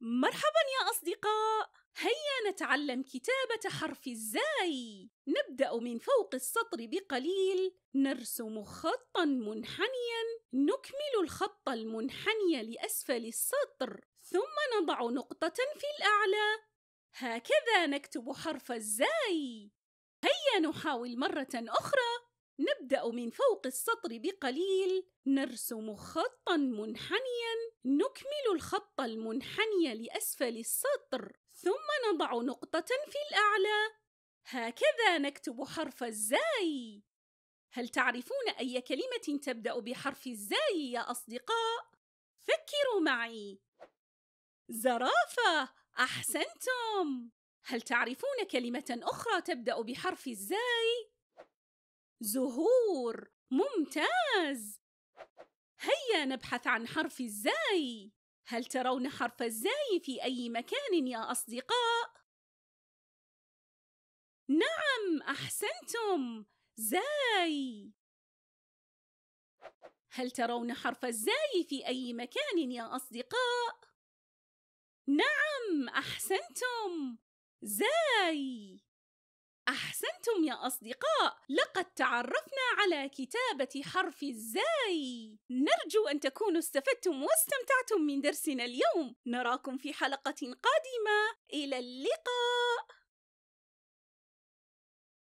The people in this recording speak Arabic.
مرحبا يا أصدقاء! هيا نتعلم كتابة حرف الزاي. نبدأ من فوق السطر بقليل، نرسم خطا منحنيا، نكمل الخط المنحني لأسفل السطر، ثم نضع نقطة في الأعلى. هكذا نكتب حرف الزاي. هيا نحاول مرة أخرى. نبدأ من فوق السطر بقليل، نرسم خطا منحنيا، الخط المنحني لأسفل السطر ثم نضع نقطة في الأعلى هكذا نكتب حرف الزاي هل تعرفون أي كلمة تبدأ بحرف الزاي يا أصدقاء؟ فكروا معي زرافة أحسنتم هل تعرفون كلمة أخرى تبدأ بحرف الزاي؟ زهور ممتاز هيا نبحث عن حرف الزاي هل ترون حرف الزاي في أي مكان يا أصدقاء؟ نعم أحسنتم زاي هل ترون حرف الزاي في أي مكان يا أصدقاء؟ نعم أحسنتم زاي أحسنتم يا أصدقاء، لقد تعرفنا على كتابة حرف الزاي. نرجو أن تكونوا استفدتم واستمتعتم من درسنا اليوم. نراكم في حلقة قادمة، إلى اللقاء.